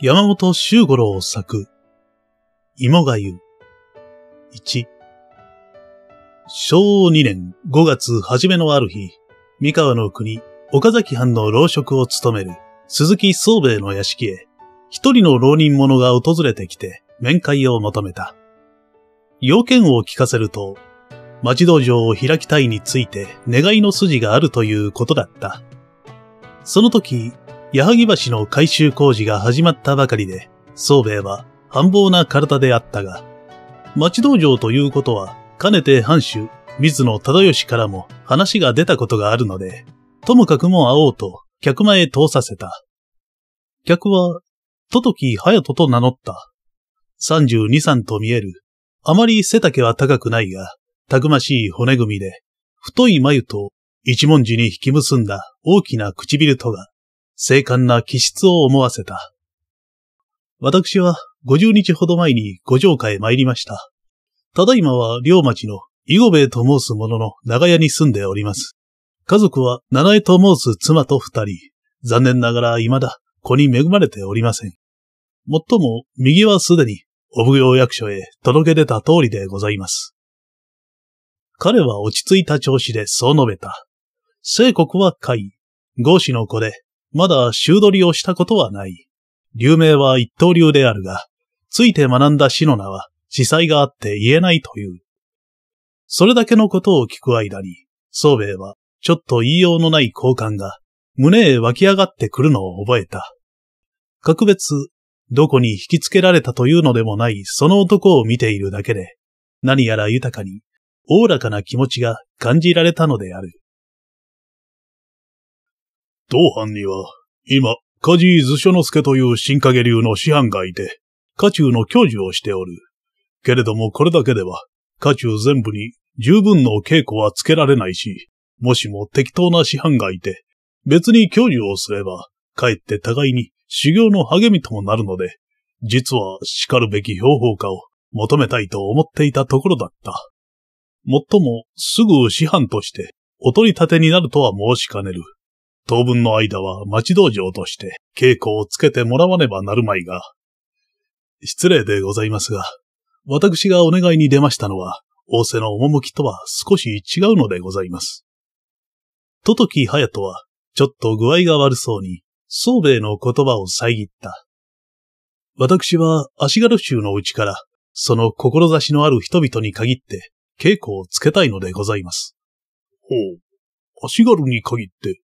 山本周五郎作、芋がゆ、1。昭和2年5月初めのある日、三河の国、岡崎藩の老職を務める鈴木宗兵衛の屋敷へ、一人の浪人者が訪れてきて面会を求めた。要件を聞かせると、町道場を開きたいについて願いの筋があるということだった。その時、矢作橋の改修工事が始まったばかりで、宗兵衛は繁忙な体であったが、町道場ということは、かねて藩主、水野忠義からも話が出たことがあるので、ともかくも会おうと、客前へ通させた。客は、ととき隼人と名乗った。32、3と見える。あまり背丈は高くないが、たくましい骨組みで、太い眉と一文字に引き結んだ大きな唇とが、精悍な気質を思わせた。私は50日ほど前に五条家へ参りました。ただいまは両町の囲碁兵衛と申す者の長屋に住んでおります。家族は七重と申す妻と二人、残念ながら未だ子に恵まれておりません。もっとも右はすでにお奉行役所へ届け出た通りでございます。彼は落ち着いた調子でそう述べた。聖国は会、合子の子でまだ修取りをしたことはない。流名は一刀流であるが、ついて学んだ死の名は、司祭があって言えないという。それだけのことを聞く間に、宗兵衛は、ちょっと言いようのない好感が、胸へ湧き上がってくるのを覚えた。格別、どこに引きつけられたというのでもないその男を見ているだけで、何やら豊かに、おおらかな気持ちが感じられたのである。同藩には、今、梶井図書之助という新影流の師範がいて、家中の教授をしておる。けれどもこれだけでは、家中全部に十分の稽古はつけられないし、もしも適当な師範がいて、別に教授をすれば、かえって互いに修行の励みともなるので、実は叱るべき標法家を求めたいと思っていたところだった。もっとも、すぐ師範として、お取り立てになるとは申しかねる。当分の間は町道場として稽古をつけてもらわねばなるまいが、失礼でございますが、私がお願いに出ましたのは、大瀬の趣とは少し違うのでございます。とときはやとは、ちょっと具合が悪そうに、宗兵衛の言葉を遮った。私は足軽衆のうちから、その志のある人々に限って稽古をつけたいのでございます。ほう。足軽に限って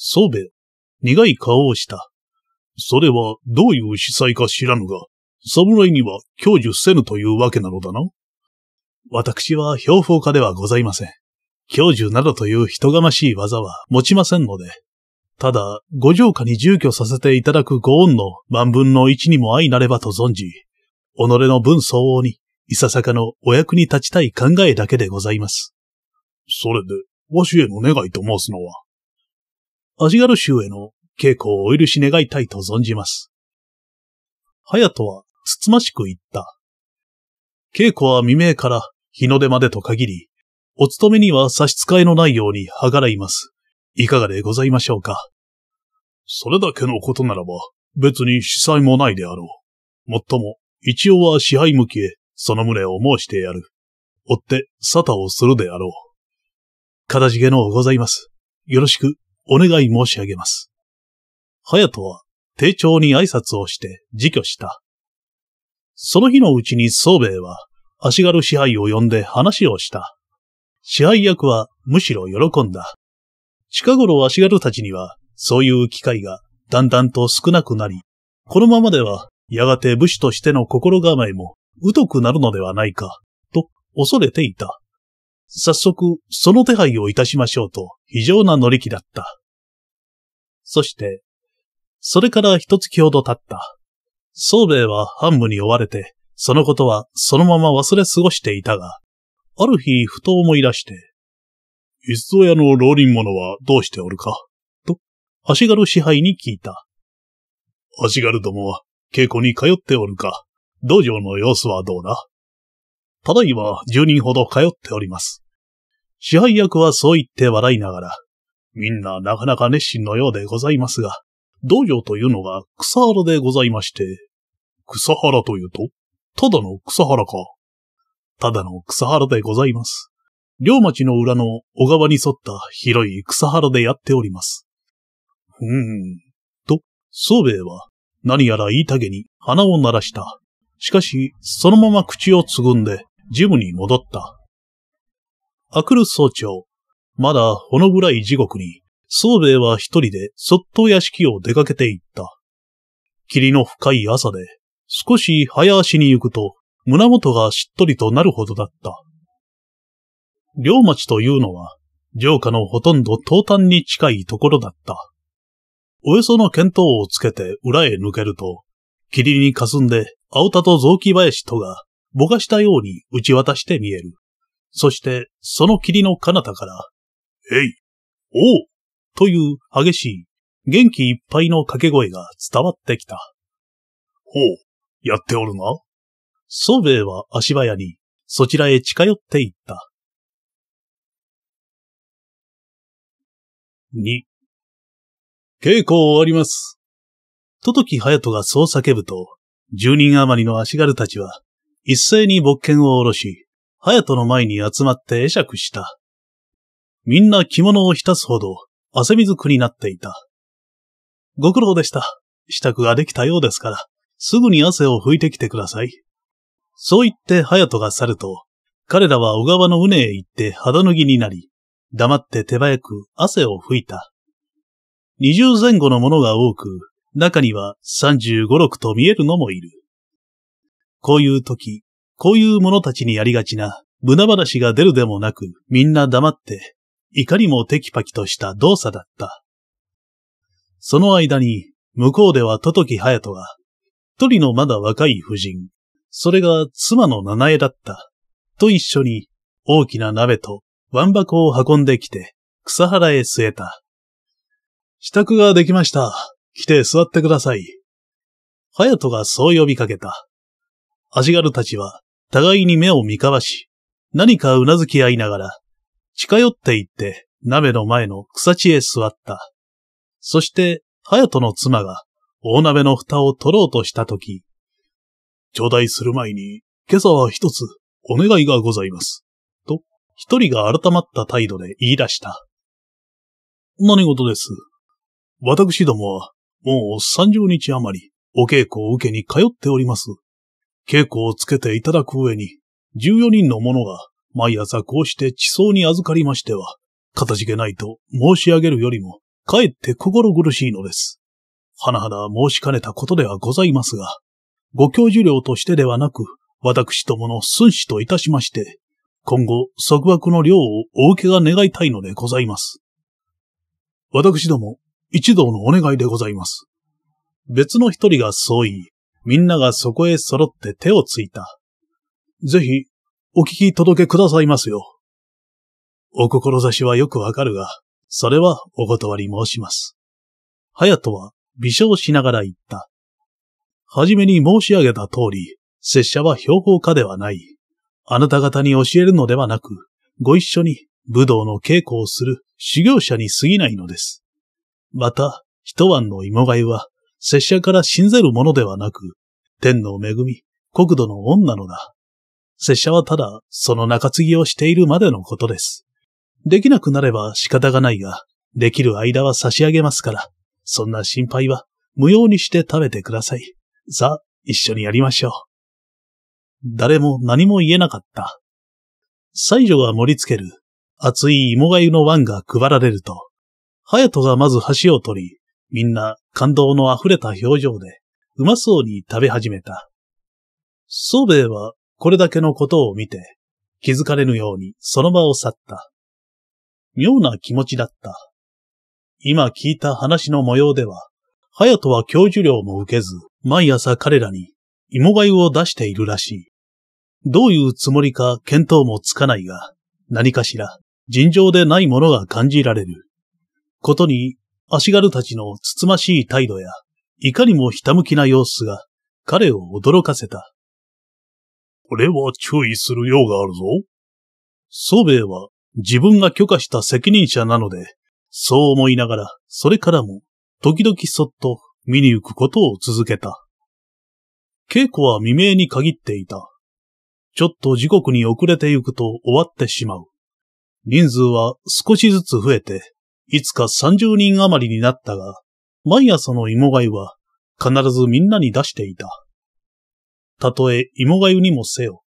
そうべ、苦い顔をした。それはどういう司祭か知らぬが、侍には享受せぬというわけなのだな。私は標法家ではございません。教授などという人がましい技は持ちませんので。ただ、ご城下に住居させていただくご恩の万分の一にも相なればと存じ、己の分相応に、いささかのお役に立ちたい考えだけでございます。それで、わしへの願いと申すのはアジガル州への稽古をお許し願いたいと存じます。隼人はつつましく言った。稽古は未明から日の出までと限り、お勤めには差し支えのないように計らいます。いかがでございましょうか。それだけのことならば、別に司祭もないであろう。もっとも、一応は支配向きへ、その旨を申してやる。追って、沙汰をするであろう。かたじけのうございます。よろしくお願い申し上げます。隼人は丁重に挨拶をして自去した。その日のうちに宗兵衛は足軽支配を呼んで話をした。支配役はむしろ喜んだ。近頃足軽たちにはそういう機会がだんだんと少なくなり、このままではやがて武士としての心構えも疎くなるのではないか、と恐れていた。早速、その手配をいたしましょうと、非常な乗り気だった。そして、それから一月ほど経った。宗兵衛は反務に追われて、そのことはそのまま忘れ過ごしていたが、ある日、ふと思い出して、一蔵屋の浪人者はどうしておるかと、足軽支配に聞いた。足軽どもは稽古に通っておるか道場の様子はどうだただいま十人ほど通っております。支配役はそう言って笑いながら、みんななかなか熱心のようでございますが、道場というのが草原でございまして、草原というと、ただの草原か。ただの草原でございます。両町の裏の小川に沿った広い草原でやっております。ふーん。と、宗兵衛は何やらいいたげに鼻を鳴らした。しかし、そのまま口をつぐんで、ジムに戻った。あくる早朝、まだほの暗い地獄に、宗兵衛は一人でそっと屋敷を出かけていった。霧の深い朝で、少し早足に行くと、胸元がしっとりとなるほどだった。両町というのは、城下のほとんど東端に近いところだった。およその見当をつけて裏へ抜けると、霧に霞んで青田と雑木林とが、ぼかしたように打ち渡して見える。そして、その霧の彼方から、えい、おうという激しい、元気いっぱいの掛け声が伝わってきた。ほう、やっておるな。宗兵衛は足早に、そちらへ近寄っていった。二、稽古を終わります。とときやとがそう叫ぶと、十人余りの足軽たちは、一斉に牧剣を下ろし、隼人の前に集まって会釈した。みんな着物を浸すほど汗水くになっていた。ご苦労でした。支度ができたようですから、すぐに汗を拭いてきてください。そう言って隼とが去ると、彼らは小川の畝へ行って肌脱ぎになり、黙って手早く汗を拭いた。二十前後のものが多く、中には三十五六と見えるのもいる。こういう時、こういう者たちにやりがちな無駄話が出るでもなく、みんな黙っていかにもテキパキとした動作だった。その間に、向こうではトトキハヤトが、一人のまだ若い夫人、それが妻の七重だった、と一緒に大きな鍋とワン箱を運んできて草原へ据えた。支度ができました。来て座ってください。ハヤトがそう呼びかけた。足軽たちは互いに目を見かわし、何かうなずき合いながら近寄って行って、鍋の前の草地へ座った。そして、隼人の妻が、大鍋の蓋を取ろうとしたとき、頂戴する前に、今朝は一つ、お願いがございます。と、一人が改まった態度で言い出した。何事です。私どもは、もう三十日余り、お稽古を受けに通っております。稽古をつけていただく上に、十四人の者が毎朝こうして地層に預かりましては、かたじけないと申し上げるよりも、かえって心苦しいのです。はなはな申しかねたことではございますが、ご教授料としてではなく、私どもの寸志といたしまして、今後、束縛の量をお受けが願いたいのでございます。私ども、一同のお願いでございます。別の一人がそう言い、みんながそこへ揃って手をついた。ぜひ、お聞き届けくださいますよ。お志はよくわかるが、それはお断り申します。隼人は微笑しながら言った。はじめに申し上げた通り、拙者は標本家ではない。あなた方に教えるのではなく、ご一緒に武道の稽古をする修行者に過ぎないのです。また、一晩の芋貝は、拙者から信ぜるものではなく、天の恵み、国土の恩なのだ。拙者はただ、その中継ぎをしているまでのことです。できなくなれば仕方がないが、できる間は差し上げますから、そんな心配は無用にして食べてください。さあ、一緒にやりましょう。誰も何も言えなかった。西女が盛り付ける、熱い芋がゆの碗が配られると、隼人がまず箸を取り、みんな感動の溢れた表情で、うまそうに食べ始めた。宗兵衛はこれだけのことを見て、気づかれぬようにその場を去った。妙な気持ちだった。今聞いた話の模様では、隼人は教授料も受けず、毎朝彼らに芋がゆを出しているらしい。どういうつもりか見当もつかないが、何かしら尋常でないものが感じられる。ことに、足軽たちのつつましい態度や、いかにもひたむきな様子が、彼を驚かせた。俺は注意する用があるぞ。宗兵衛は自分が許可した責任者なので、そう思いながら、それからも、時々そっと見に行くことを続けた。稽古は未明に限っていた。ちょっと時刻に遅れて行くと終わってしまう。人数は少しずつ増えて、いつか30人余りになったが、毎朝の芋貝は必ずみんなに出していた。たとえ芋がゆにもせよ。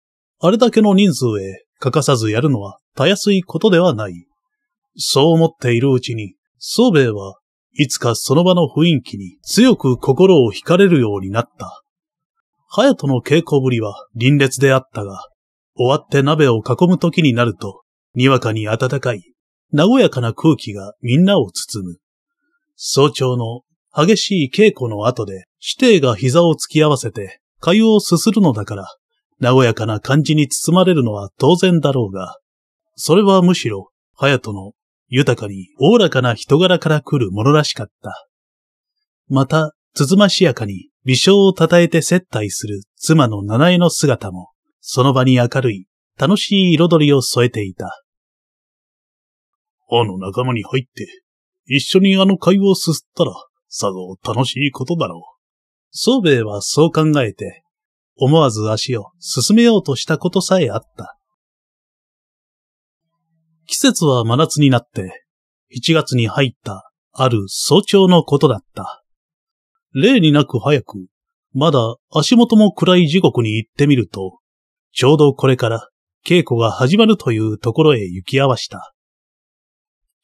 あれだけの人数へ欠かさずやるのはたやすいことではない。そう思っているうちに、宗兵衛はいつかその場の雰囲気に強く心を惹かれるようになった。隼人の稽古ぶりは臨烈であったが、終わって鍋を囲む時になると、にわかに暖かい、和やかな空気がみんなを包む。早朝の激しい稽古の後で、指定が膝を突き合わせて、粥をすするのだから、和やかな感じに包まれるのは当然だろうが、それはむしろ、隼人の豊かにおおらかな人柄から来るものらしかった。また、つつましやかに微笑をたたえて接待する妻の七重の姿も、その場に明るい、楽しい彩りを添えていた。あの仲間に入って、一緒にあの会をすすったら、さぞ楽しいことだろう。宗兵衛はそう考えて、思わず足を進めようとしたことさえあった。季節は真夏になって、一月に入ったある早朝のことだった。例になく早く、まだ足元も暗い時刻に行ってみると、ちょうどこれから稽古が始まるというところへ行き合わした。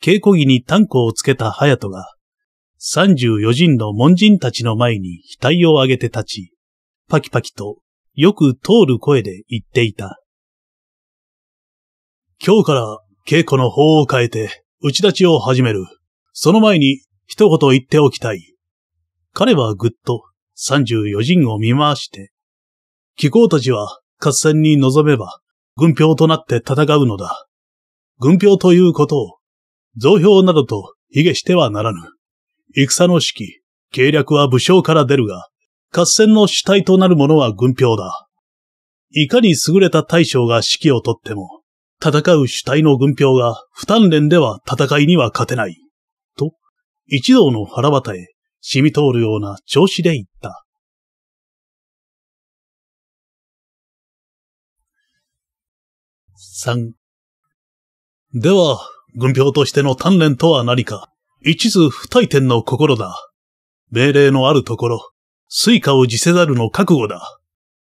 稽古着に炭鉱をつけた隼人が、三十四人の門人たちの前に額を上げて立ち、パキパキとよく通る声で言っていた。今日から稽古の法を変えて、打ち立ちを始める。その前に一言言っておきたい。彼はぐっと三十四人を見回して、気候たちは合戦に臨めば軍票となって戦うのだ。軍票ということを、増票などと卑下してはならぬ。戦の指揮、計略は武将から出るが、合戦の主体となるものは軍票だ。いかに優れた大将が指揮をとっても、戦う主体の軍票が不鍛錬では戦いには勝てない。と、一同の腹渡へ染み通るような調子で言った。三。では、軍票としての鍛錬とは何か一途不退転の心だ。命令のあるところ、スイカを辞せざるの覚悟だ。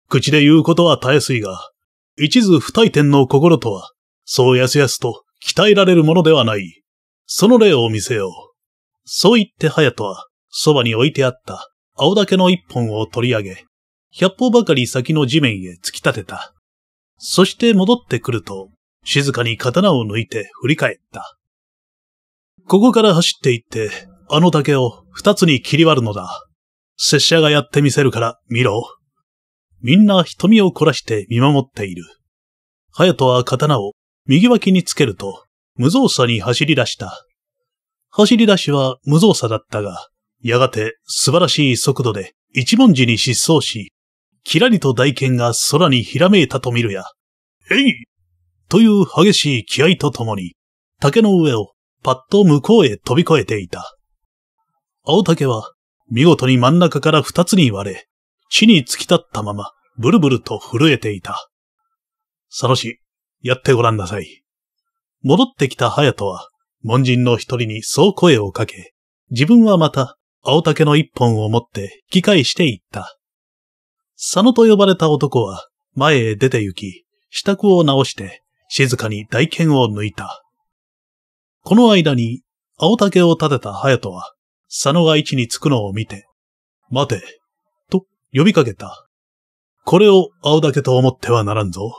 口で言うことは絶やすいが、一途不退転の心とは、そうやすやすと鍛えられるものではない。その例を見せよう。そう言って隼人は、そばに置いてあった青竹の一本を取り上げ、百歩ばかり先の地面へ突き立てた。そして戻ってくると、静かに刀を抜いて振り返った。ここから走っていって、あの竹を二つに切り割るのだ。拙者がやってみせるから見ろ。みんな瞳を凝らして見守っている。隼人は刀を右脇につけると、無造作に走り出した。走り出しは無造作だったが、やがて素晴らしい速度で一文字に失踪し、キラリと大剣が空にひらめいたと見るや、えいという激しい気合とともに、竹の上をパッと向こうへ飛び越えていた。青竹は、見事に真ん中から二つに割れ、地に突き立ったまま、ブルブルと震えていた。佐野氏、やってごらんなさい。戻ってきた隼人は、門人の一人にそう声をかけ、自分はまた、青竹の一本を持って引き返していった。佐野と呼ばれた男は、前へ出て行き、支度を直して、静かに大剣を抜いた。この間に青竹を立てた隼人は、佐野が位置につくのを見て、待て、と呼びかけた。これを青竹と思ってはならんぞ。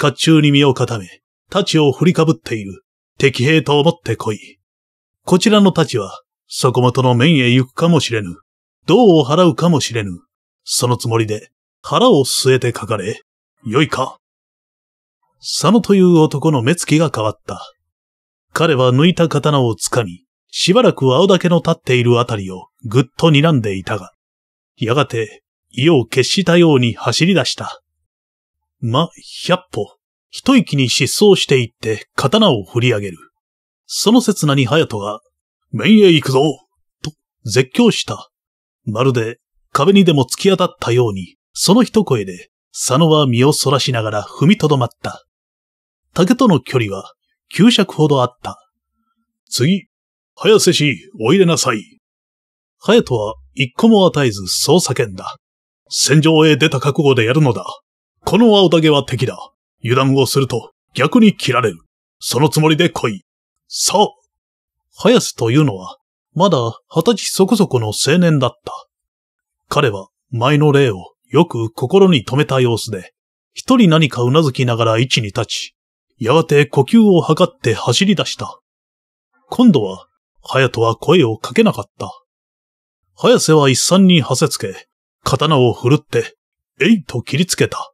甲冑に身を固め、太刀を振りかぶっている敵兵と思って来い。こちらの太刀は、そこもとの面へ行くかもしれぬ。銅を払うかもしれぬ。そのつもりで、腹を据えてかかれ。よいか。佐野という男の目つきが変わった。彼は抜いた刀を掴み、しばらく青竹の立っているあたりをぐっと睨んでいたが、やがて意を決したように走り出した。ま、百歩、一息に失踪していって刀を振り上げる。その刹那に隼人が、面へ行くぞと絶叫した。まるで壁にでも突き当たったように、その一声で佐野は身をそらしながら踏みとどまった。竹との距離は9尺ほどあった。次、早瀬氏、おいでなさい。早とは一個も与えずそう叫んだ。戦場へ出た覚悟でやるのだ。この青竹は敵だ。油断をすると逆に切られる。そのつもりで来い。さあ。早瀬というのは、まだ二十歳そこそこの青年だった。彼は前の霊をよく心に留めた様子で、一人何か頷きながら位置に立ち、やがて呼吸を測って走り出した。今度は、隼人は声をかけなかった。早瀬は一産に馳せつけ、刀を振るって、えいと切りつけた。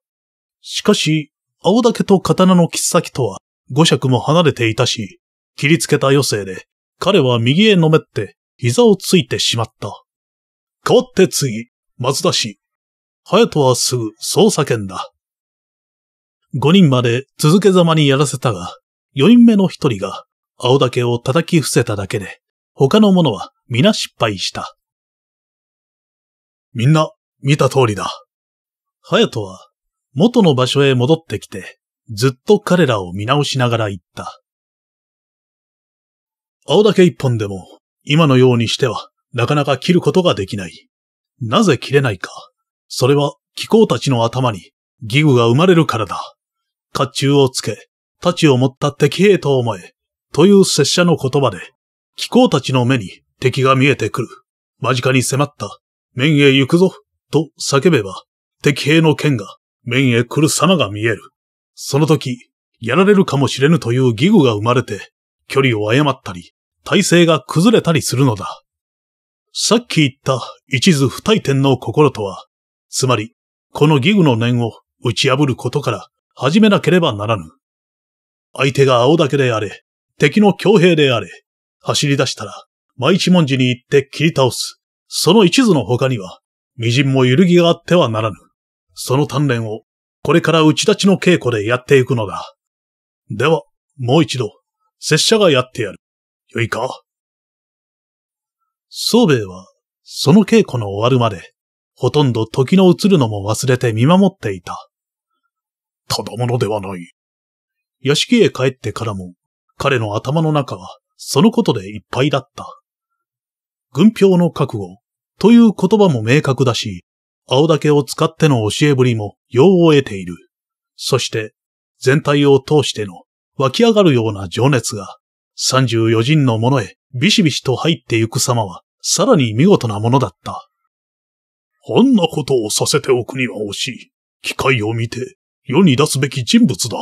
しかし、青竹と刀の切っ先とは五尺も離れていたし、切りつけた余生で、彼は右へのめって、膝をついてしまった。変わって次、松田氏。隼人はすぐそう叫んだ。5人まで続けざまにやらせたが、4人目の1人が青竹を叩き伏せただけで、他の者は皆失敗した。みんな、見た通りだ。隼人は、元の場所へ戻ってきて、ずっと彼らを見直しながら言った。青竹一本でも、今のようにしては、なかなか切ることができない。なぜ切れないか。それは、気候たちの頭に、ギグが生まれるからだ。甲冑をつけ、太刀を持った敵兵と思え、という拙者の言葉で、気候たちの目に敵が見えてくる。間近に迫った。面へ行くぞ、と叫べば、敵兵の剣が面へ来る様が見える。その時、やられるかもしれぬという義具が生まれて、距離を誤ったり、体勢が崩れたりするのだ。さっき言った一途不退転の心とは、つまり、この義具の念を打ち破ることから始めなければならぬ。相手が青竹であれ、敵の強兵であれ、走り出したら、舞一文字に行って切り倒す。その一途の他には、微塵も揺るぎがあってはならぬ。その鍛錬を、これから打ち立ちの稽古でやっていくのだ。では、もう一度、拙者がやってやる。よいか宗兵衛は、その稽古の終わるまで、ほとんど時の移るのも忘れて見守っていた。ただものではない。屋敷へ帰ってからも、彼の頭の中は、そのことでいっぱいだった。軍票の覚悟、という言葉も明確だし、青竹を使っての教えぶりも用を得ている。そして、全体を通しての湧き上がるような情熱が、三十四人のものへビシビシと入ってゆく様は、さらに見事なものだった。あんなことをさせておくには惜しい。機会を見て、世に出すべき人物だ。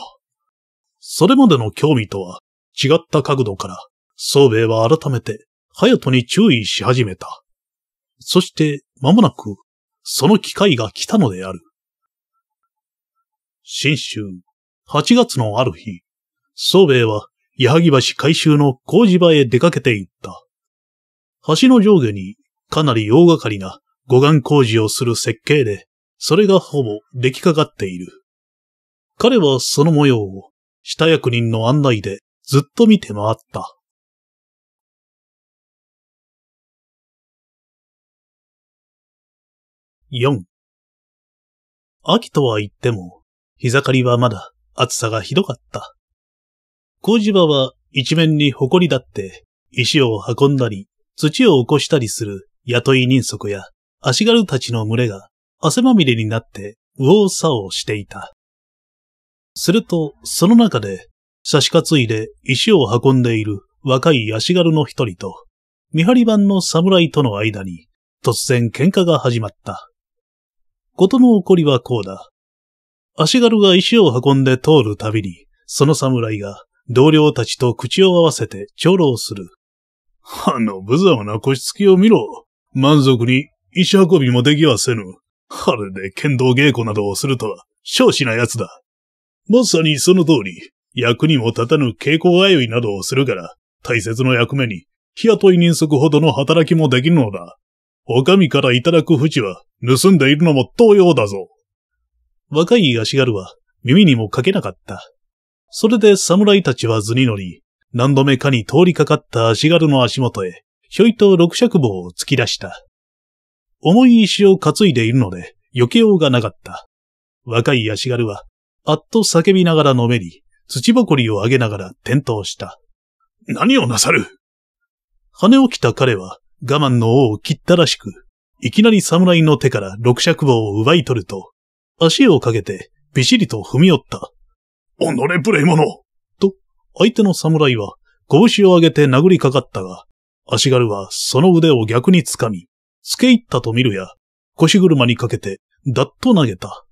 それまでの興味とは違った角度から、宗兵衛は改めて、隼人に注意し始めた。そして、間もなく、その機会が来たのである。新春、8月のある日、宗兵衛は、矢作橋改修の工事場へ出かけて行った。橋の上下にかなり大掛かりな護岸工事をする設計で、それがほぼ出来かかっている。彼はその模様を、下役人の案内でずっと見て回った。4秋とは言っても、日ざかりはまだ暑さがひどかった。工事場は一面に埃だって、石を運んだり、土を起こしたりする雇い人足や足軽たちの群れが汗まみれになって右往左往していた。すると、その中で、差し担いで石を運んでいる若い足軽の一人と、見張り番の侍との間に、突然喧嘩が始まった。事の起こりはこうだ。足軽が石を運んで通るたびに、その侍が同僚たちと口を合わせて長老する。あの無様な腰つきを見ろ。満足に石運びもできはせぬ。あれで剣道稽古などをするとは、少子な奴だ。まさにその通り、役にも立たぬ傾向ゆいなどをするから、大切な役目に、日雇い人足ほどの働きもできるのだ。お上からいただく淵は、盗んでいるのも同様だぞ。若い足軽は、耳にもかけなかった。それで侍たちは図に乗り、何度目かに通りかかった足軽の足元へ、ひょいと六尺棒を突き出した。重い石を担いでいるので、避けようがなかった。若い足軽はあっと叫びながらのめり、土ぼこりを上げながら転倒した。何をなさる羽を着た彼は我慢の王を切ったらしく、いきなり侍の手から六尺棒を奪い取ると、足をかけてびしりと踏み寄った。おのれ無礼者と、相手の侍は拳を上げて殴りかかったが、足軽はその腕を逆につかみ、付け入ったと見るや、腰車にかけて、だっと投げた。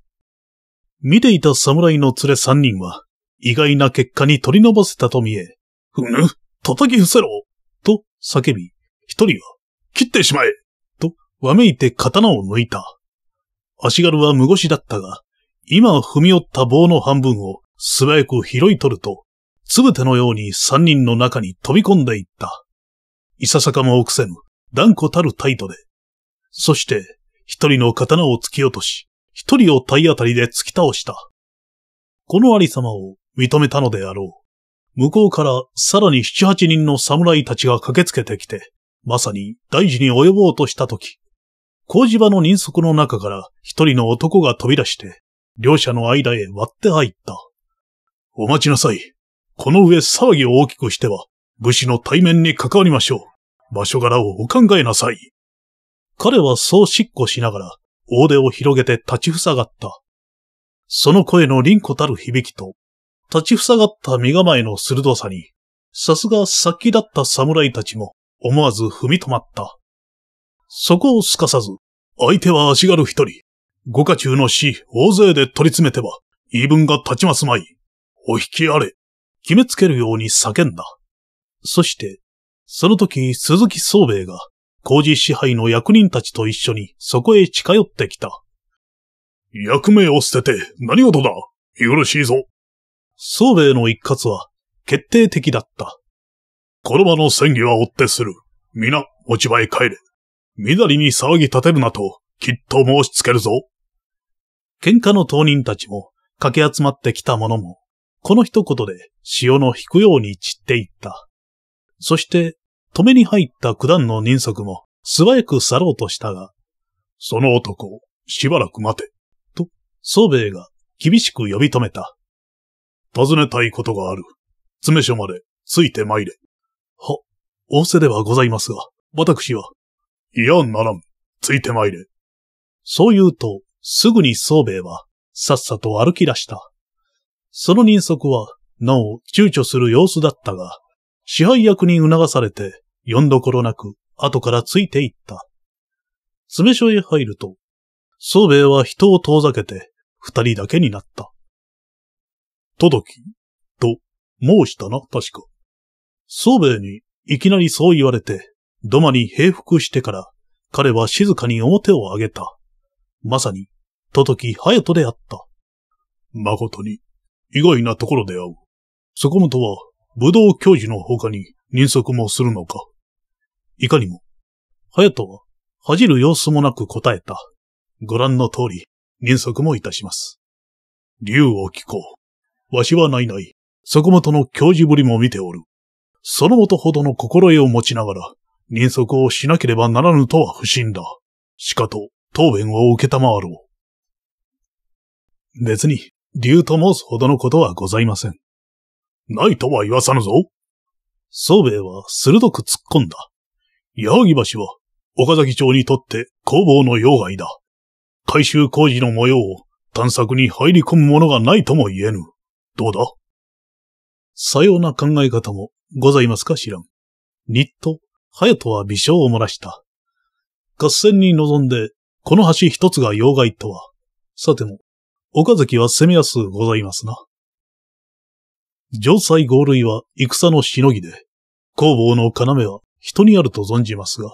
見ていた侍の連れ三人は、意外な結果に取りばせたと見え、ふぬ、叩き伏せろと叫び、一人は、切ってしまえと、わめいて刀を抜いた。足軽は無腰だったが、今踏み寄った棒の半分を素早く拾い取ると、つぶてのように三人の中に飛び込んでいった。いささかも臆せぬ、断固たる態度で。そして、一人の刀を突き落とし、一人を体当たりで突き倒した。このありさまを認めたのであろう。向こうからさらに七八人の侍たちが駆けつけてきて、まさに大事に及ぼうとしたとき、工事場の人足の中から一人の男が飛び出して、両者の間へ割って入った。お待ちなさい。この上騒ぎを大きくしては、武士の対面に関わりましょう。場所柄をお考えなさい。彼はそう執行しながら、大手を広げて立ちふさがった。その声の凛子たる響きと、立ちふさがった身構えの鋭さに、さすが殺気だった侍たちも思わず踏み止まった。そこをすかさず、相手は足軽一人、五家中の死大勢で取り詰めては、言い分が立ちますまい。お引きあれ。決めつけるように叫んだ。そして、その時鈴木宗兵衛が工事支配の役人たちと一緒にそこへ近寄ってきた。役名を捨てて何事だよろしいぞ。宗兵衛の一括は決定的だった。この場の戦議は追ってする。皆、持ち場へ帰れ。みだりに騒ぎ立てるなと、きっと申しつけるぞ。喧嘩の当人たちも、駆け集まってきた者も、この一言で潮の引くように散っていった。そして、止めに入った九段の人足も素早く去ろうとしたが、その男をしばらく待て、と、宗兵衛が厳しく呼び止めた。尋ねたいことがある。詰所までついて参れ。は、仰せではございますが、私は。いやならん、ついて参れ。そう言うと、すぐに宗兵衛は、さっさと歩き出した。その人足は、なお躊躇する様子だったが、支配役に促されて、読んどころなく、後からついていった。詰め所へ入ると、宗兵衛は人を遠ざけて、二人だけになった。とどき、と、申したな、確か。宗兵衛に、いきなりそう言われて、土間に平服してから、彼は静かに表を上げた。まさに、とどき、隼人であった。誠に、意外なところで会う。そこもとは、武道教授の他に、人足もするのか。いかにも。隼人は恥じる様子もなく答えた。ご覧の通り、減速もいたします。竜を聞こう。わしはないない、そこもとの教授ぶりも見ておる。その元ほどの心得を持ちながら、人足をしなければならぬとは不審だ。しかと、答弁を受けたまわろう。別に、竜と申すほどのことはございません。ないとは言わさぬぞ。宗兵衛は鋭く突っ込んだ。矢木橋は、岡崎町にとって工房の要害だ。改修工事の模様を探索に入り込むものがないとも言えぬ。どうださような考え方もございますか知らん。にっと、隼人は微笑を漏らした。合戦に臨んで、この橋一つが要害とは。さても、岡崎は攻めやすございますな。城塞合類は戦のしのぎで、工房の要は人にあると存じますが。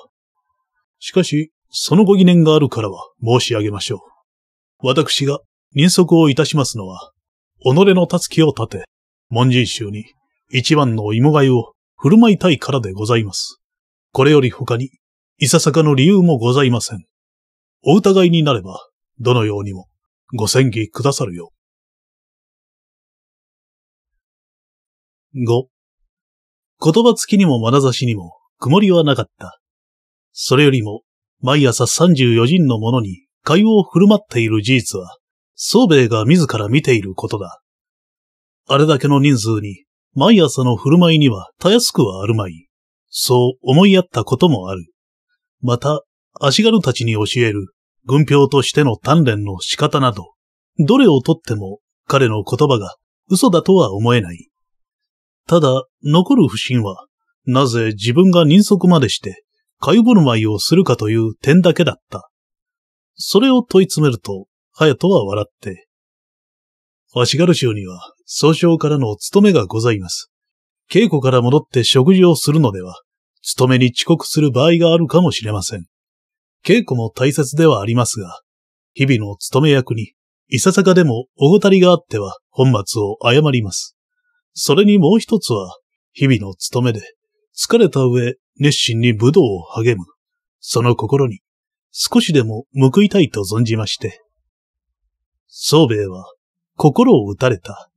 しかし、そのご疑念があるからは申し上げましょう。私が人足をいたしますのは、己のたつきを立て、門人衆に一番の芋がいを振る舞いたいからでございます。これより他に、いささかの理由もございません。お疑いになれば、どのようにも、ご戦議くださるよう。五、言葉つきにも眼差しにも曇りはなかった。それよりも、毎朝34人の者に会話を振る舞っている事実は、総兵衛が自ら見ていることだ。あれだけの人数に、毎朝の振る舞いにはたやすくはあるまい。そう思いやったこともある。また、足軽たちに教える軍票としての鍛錬の仕方など、どれをとっても彼の言葉が嘘だとは思えない。ただ、残る不信は、なぜ自分が人足までして、かゆぼる舞をするかという点だけだった。それを問い詰めると、隼人は笑って。わしし軽衆には、総称からの務めがございます。稽古から戻って食事をするのでは、勤めに遅刻する場合があるかもしれません。稽古も大切ではありますが、日々の勤め役に、いささかでもおごたりがあっては本末を誤ります。それにもう一つは、日々の勤めで、疲れた上、熱心に武道を励む。その心に、少しでも報いたいと存じまして。宗兵衛は、心を打たれた。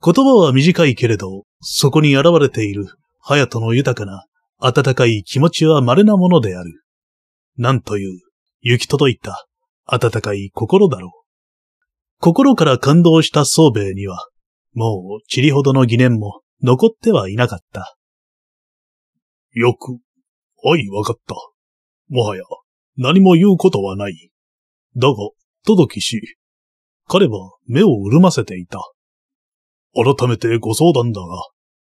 言葉は短いけれど、そこに現れている、隼人の豊かな、温かい気持ちは稀なものである。なんという、行き届いた、温かい心だろう。心から感動した宗兵衛には、もう塵ほどの疑念も残ってはいなかった。よく。はい、わかった。もはや、何も言うことはない。だが、届きし、彼は目を潤ませていた。改めてご相談だが、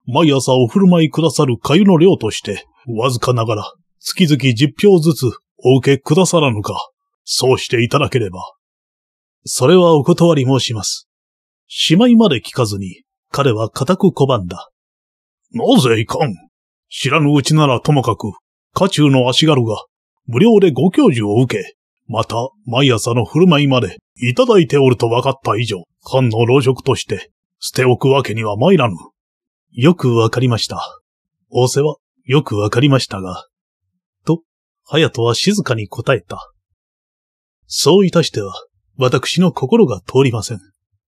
毎朝お振る舞いくださる粥の量として、わずかながら、月々10票ずつお受けくださらぬか、そうしていただければ。それはお断り申します。しまいまで聞かずに、彼は固く拒んだ。なぜいかん。知らぬうちならともかく、家中の足軽が、無料でご教授を受け、また、毎朝の振る舞いまで、いただいておると分かった以上、官の老職として、捨ておくわけには参らぬ。よくわかりました。仰せは、よくわかりましたが。と、隼人は静かに答えた。そういたしては、私の心が通りません。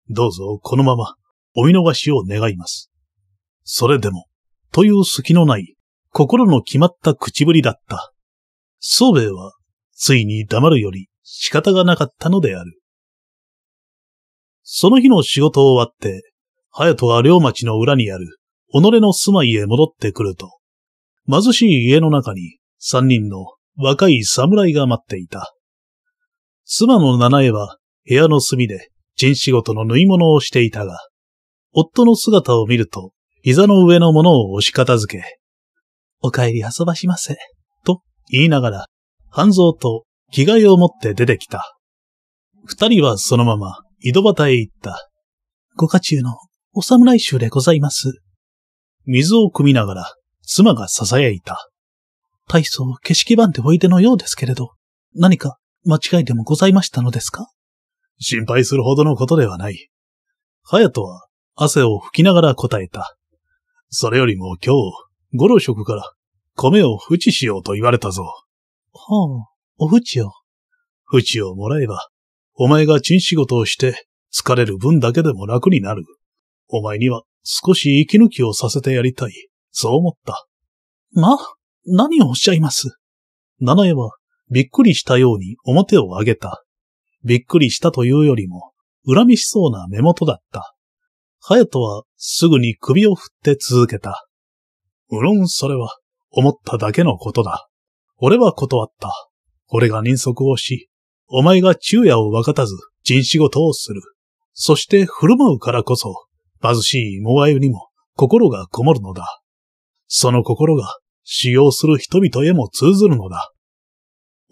どうぞ、このまま、お見逃しを願います。それでも、という隙のない心の決まった口ぶりだった。宗兵衛は、ついに黙るより仕方がなかったのである。その日の仕事を終わって、隼人は両町の裏にある、己の住まいへ戻ってくると、貧しい家の中に三人の若い侍が待っていた。妻の七重は部屋の隅で人仕事の縫い物をしていたが、夫の姿を見ると膝の上のものを押し片付け、お帰り遊ばしませ、と言いながら、半蔵と着替えを持って出てきた。二人はそのまま井戸端へ行った。ご家中のお侍衆でございます。水を汲みながら、妻が囁いた。大層景色版でおいでのようですけれど、何か間違いでもございましたのですか心配するほどのことではない。隼人は汗を拭きながら答えた。それよりも今日、五郎職から、米を扶持しようと言われたぞ。はあ、お扶持を。扶持をもらえば、お前がン仕事をして、疲れる分だけでも楽になる。お前には少し息抜きをさせてやりたい。そう思った。な、何をおっしゃいます。七重は、びっくりしたように表を上げた。びっくりしたというよりも、恨みしそうな目元だった。ハヤトはすぐに首を振って続けた。無論それは思っただけのことだ。俺は断った。俺が人足をし、お前が昼夜を分かたず人仕事をする。そして振る舞うからこそ、貧しい芋がゆにも心がこもるのだ。その心が使用する人々へも通ずるのだ。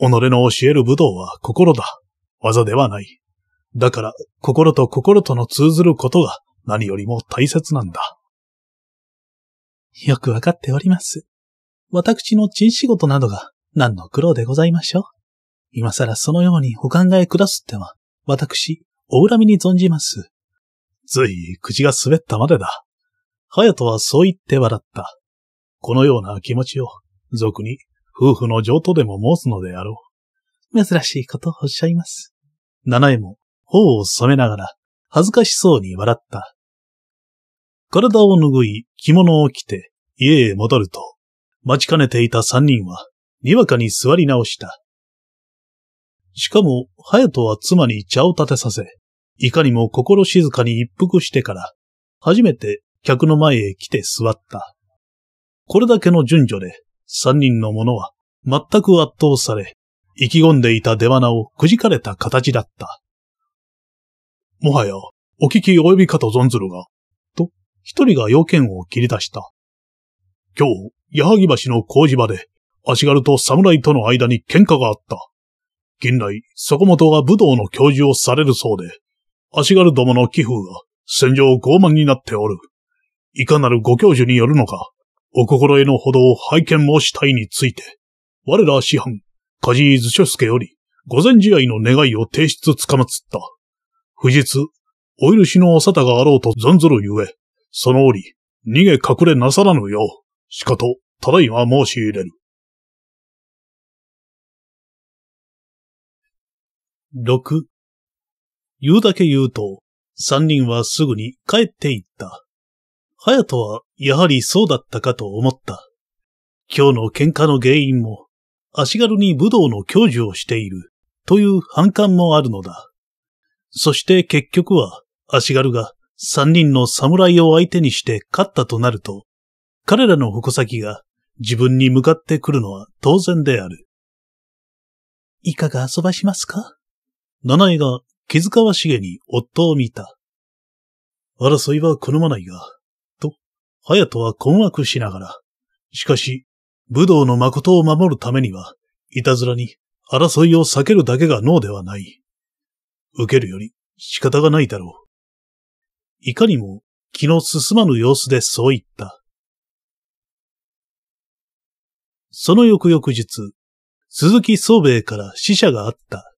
己の教える武道は心だ。技ではない。だから、心と心との通ずることが何よりも大切なんだ。よくわかっております。私の珍仕事などが何の苦労でございましょう。今更そのようにお考えくだすっては、私、お恨みに存じます。つい、口が滑ったまでだ。隼人はそう言って笑った。このような気持ちを、俗に、夫婦の上等でも申すのであろう。珍しいことをおっしゃいます。七重も、頬を染めながら、恥ずかしそうに笑った。体を拭い、着物を着て、家へ戻ると、待ちかねていた三人は、にわかに座り直した。しかも、隼人は妻に茶を立てさせ、いかにも心静かに一服してから、初めて客の前へ来て座った。これだけの順序で、三人の者は、全く圧倒され、意気込んでいた出花をくじかれた形だった。もはや、お聞き及びかと存ずるが、と、一人が要件を切り出した。今日、矢作橋の工事場で、足軽と侍との間に喧嘩があった。近来、坂本が武道の教授をされるそうで、足軽どもの寄付が戦場傲慢になっておる。いかなるご教授によるのか、お心得のほどを拝見をしたいについて、我ら師範、梶井図書助より、御前試合の願いを提出つかまつった。不実、お許しのお沙汰があろうと存ずるゆえ、その折、逃げ隠れなさらぬよう、しかと、ただいま申し入れる。六、言うだけ言うと、三人はすぐに帰って行った。隼人はやはりそうだったかと思った。今日の喧嘩の原因も、足軽に武道の教授をしているという反感もあるのだ。そして結局は、足軽が三人の侍を相手にして勝ったとなると、彼らの矛先が自分に向かってくるのは当然である。いかが遊ばしますか七重が気遣わしげに夫を見た。争いは好まないが、と、隼人は困惑しながら。しかし、武道の誠を守るためには、いたずらに争いを避けるだけが脳ではない。受けるより仕方がないだろう。いかにも気の進まぬ様子でそう言った。その翌々日、鈴木宗兵衛から死者があった。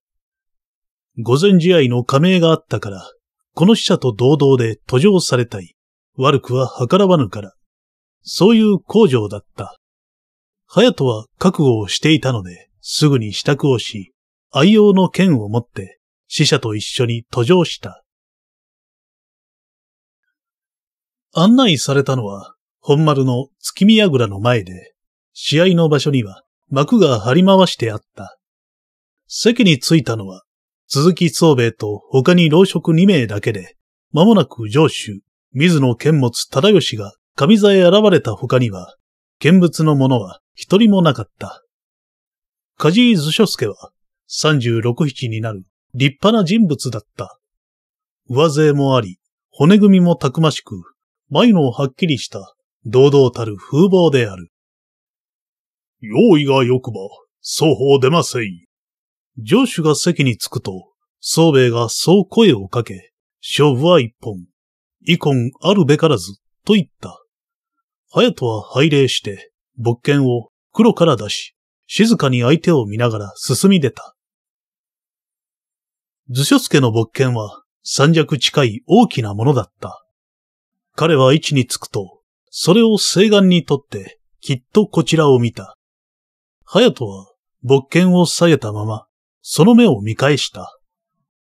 午前試合の加盟があったから、この死者と堂々で途上されたい。悪くは計らわぬから。そういう工場だった。隼人は覚悟をしていたので、すぐに支度をし、愛用の剣を持って、死者と一緒に途上した。案内されたのは、本丸の月見櫓の前で、試合の場所には幕が張り回してあった。席に着いたのは、鈴木宗兵衛と他に老職2名だけで、間もなく上州、水野剣持忠義が上座へ現れた他には、見物の者は一人もなかった。梶井図書助は、36七になる立派な人物だった。上背もあり、骨組みもたくましく、眉のはっきりした、堂々たる風貌である。用意がよくば、双方出ませい。上主が席に着くと、宗兵衛がそう声をかけ、勝負は一本、遺恨あるべからず、と言った。隼人は拝礼して、勃剣を黒から出し、静かに相手を見ながら進み出た。図書助の木剣は三尺近い大きなものだった。彼は位置につくと、それを西岸にとってきっとこちらを見た。隼人は木剣を下げたまま、その目を見返した。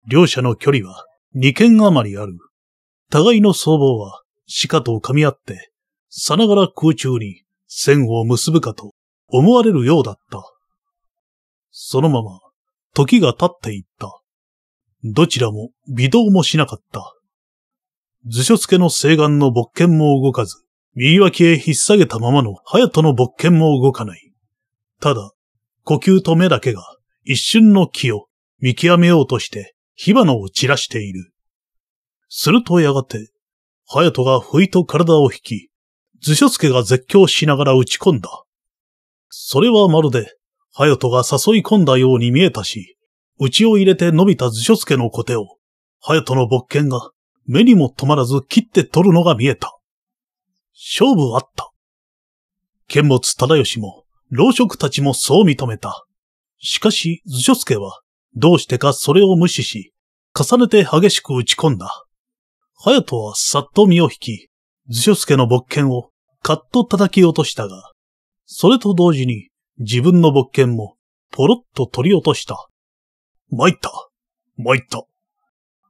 両者の距離は二軒余りある。互いの相棒は鹿と噛み合って、さながら空中に線を結ぶかと思われるようだった。そのまま時が経っていった。どちらも微動もしなかった。図書付けの西岸の勃剣も動かず、右脇へ引っ下げたままの隼人の勃剣も動かない。ただ、呼吸と目だけが一瞬の気を見極めようとして火花を散らしている。するとやがて、隼人が不意と体を引き、図書けが絶叫しながら打ち込んだ。それはまるで、隼人が誘い込んだように見えたし、内を入れて伸びた図書助の小手を、隼人の勃剣が目にも止まらず切って取るのが見えた。勝負あった。剣持忠義も、老職たちもそう認めた。しかし、図書助は、どうしてかそれを無視し、重ねて激しく打ち込んだ。隼人はさっと身を引き、図書助の勃剣をカッと叩き落としたが、それと同時に自分の勃剣もポロッと取り落とした。参った。参った。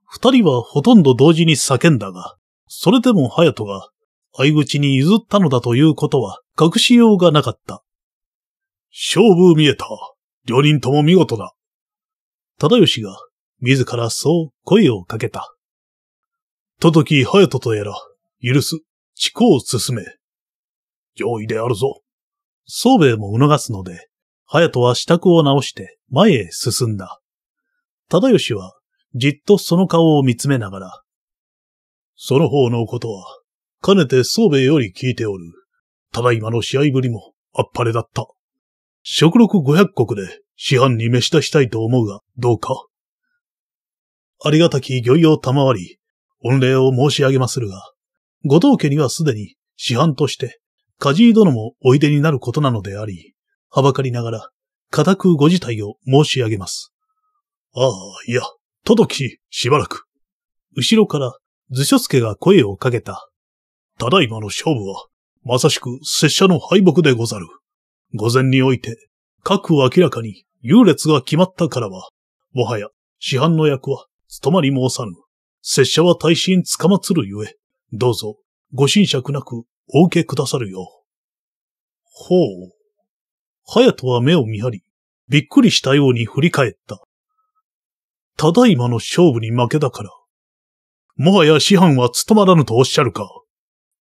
二人はほとんど同時に叫んだが、それでも隼人が相口に譲ったのだということは隠しようがなかった。勝負見えた。両人とも見事だ。忠義が自らそう声をかけた。とどき隼人とやら、許す、地行を進め。上位であるぞ。宗兵衛も促すので、隼人は支度を直して前へ進んだ。忠義は、じっとその顔を見つめながら、その方のことは、かねて宗兵衛より聞いておる。ただいまの試合ぶりも、あっぱれだった。食録五百石で、市販に召し出したいと思うが、どうか。ありがたき御意を賜り、御礼を申し上げまするが、後藤家にはすでに、市販として、梶井殿もおいでになることなのであり、はばかりながら、固くご辞退を申し上げます。ああ、いや、届き、しばらく。後ろから、図書助が声をかけた。ただいまの勝負は、まさしく拙者の敗北でござる。午前において、各明らかに優劣が決まったからは、もはや、市販の役は、務まり申さぬ。拙者は大心つかまつるゆえ、どうぞ、ご神釈なく、お受けくださるよう。ほう。隼人は目を見張り、びっくりしたように振り返った。ただいまの勝負に負けたから。もはや師範は務まらぬとおっしゃるか。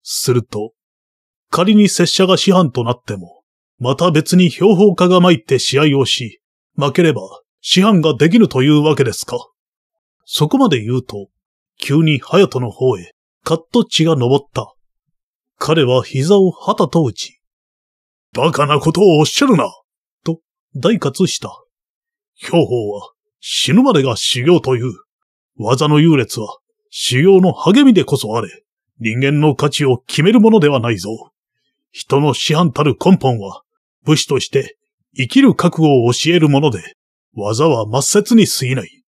すると、仮に拙者が師範となっても、また別に標本家が参って試合をし、負ければ師範ができるというわけですか。そこまで言うと、急に隼人の方へ、カッと血が昇った。彼は膝を旗と打ち、バカなことをおっしゃるなと、大喝した。兵法は、死ぬまでが修行という。技の優劣は、修行の励みでこそあれ。人間の価値を決めるものではないぞ。人の師範たる根本は、武士として生きる覚悟を教えるもので、技は抹殺に過ぎない。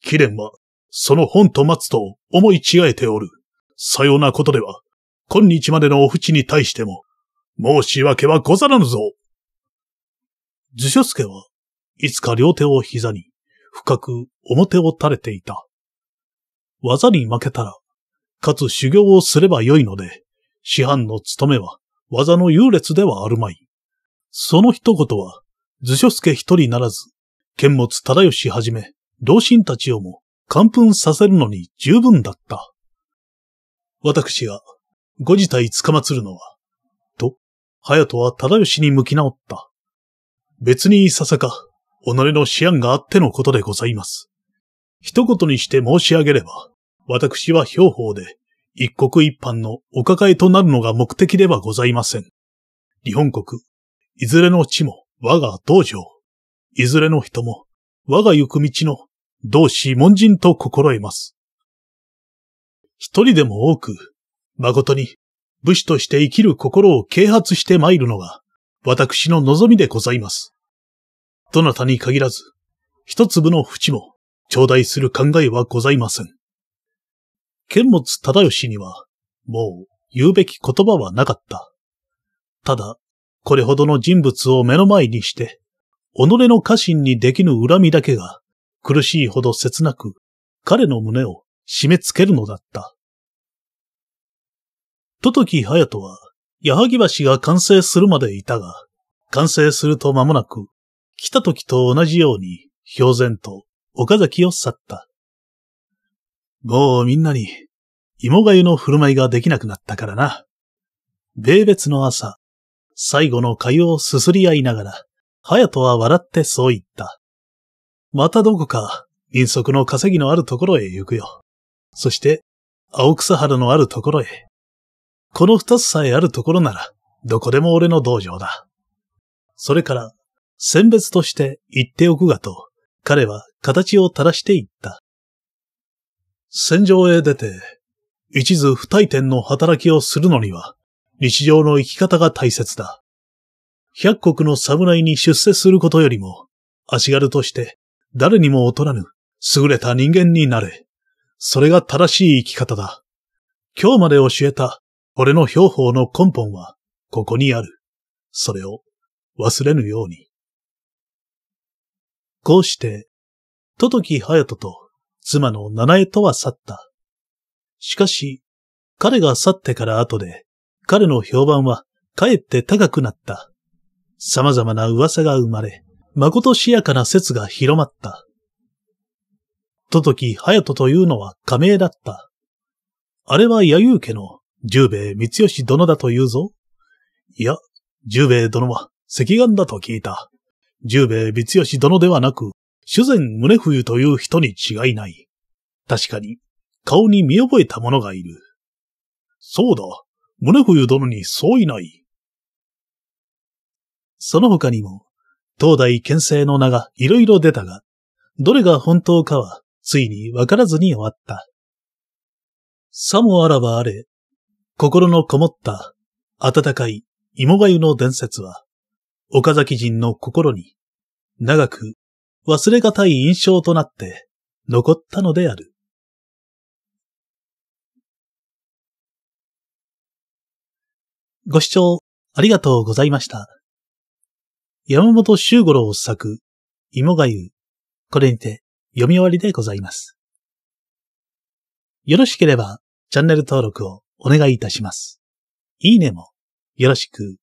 貴殿は、その本とつと思い違えておる。さようなことでは、今日までのお淵に対しても、申し訳はござらぬぞ。図書助は、いつか両手を膝に、深く表を垂れていた。技に負けたら、かつ修行をすればよいので、師範の務めは技の優劣ではあるまい。その一言は、図書助一人ならず、剣持忠義はじめ、同心たちをも、完奮させるのに十分だった。私が、ご自体つかまつるのは、と、隼人は忠義に向き直った。別にいささか、己の思案があってのことでございます。一言にして申し上げれば、私は兵法で、一国一般のお抱えとなるのが目的ではございません。日本国、いずれの地も我が道場、いずれの人も我が行く道の同志門人と心得ます。一人でも多く、誠に武士として生きる心を啓発して参るのが、私の望みでございます。どなたに限らず、一粒の淵も頂戴する考えはございません。剣持忠義には、もう言うべき言葉はなかった。ただ、これほどの人物を目の前にして、己の家臣にできぬ恨みだけが、苦しいほど切なく、彼の胸を締め付けるのだった。ととき隼人は、矢作橋が完成するまでいたが、完成すると間もなく、来た時と同じように、標然と岡崎を去った。もうみんなに、芋がゆの振る舞いができなくなったからな。米別の朝、最後の粥をすすり合いながら、隼人は笑ってそう言った。またどこか、民足の稼ぎのあるところへ行くよ。そして、青草原のあるところへ。この二つさえあるところなら、どこでも俺の道場だ。それから、選別として言っておくがと、彼は形を垂らしていった。戦場へ出て、一途不退転の働きをするのには、日常の生き方が大切だ。百国の侍に出世することよりも、足軽として誰にも劣らぬ優れた人間になれ。それが正しい生き方だ。今日まで教えた俺の標法の根本はここにある。それを忘れぬように。こうして、トトキハヤトと妻の七重とは去った。しかし、彼が去ってから後で、彼の評判はかえって高くなった。様々な噂が生まれ、誠しやかな説が広まった。トトキハヤトというのは仮名だった。あれは弥生家の十兵衛三吉殿だと言うぞ。いや、十兵衛殿は赤眼だと聞いた。十兵衛三吉殿ではなく、主前宗冬という人に違いない。確かに、顔に見覚えた者がいる。そうだ、宗冬殿にそういない。その他にも、東大県政の名がいろいろ出たが、どれが本当かは、ついにわからずに終わった。さもあらばあれ、心のこもった、温かい、芋がゆの伝説は、岡崎人の心に、長く忘れがたい印象となって残ったのである。ご視聴ありがとうございました。山本周五郎作、芋がゆう、これにて読み終わりでございます。よろしければチャンネル登録をお願いいたします。いいねもよろしく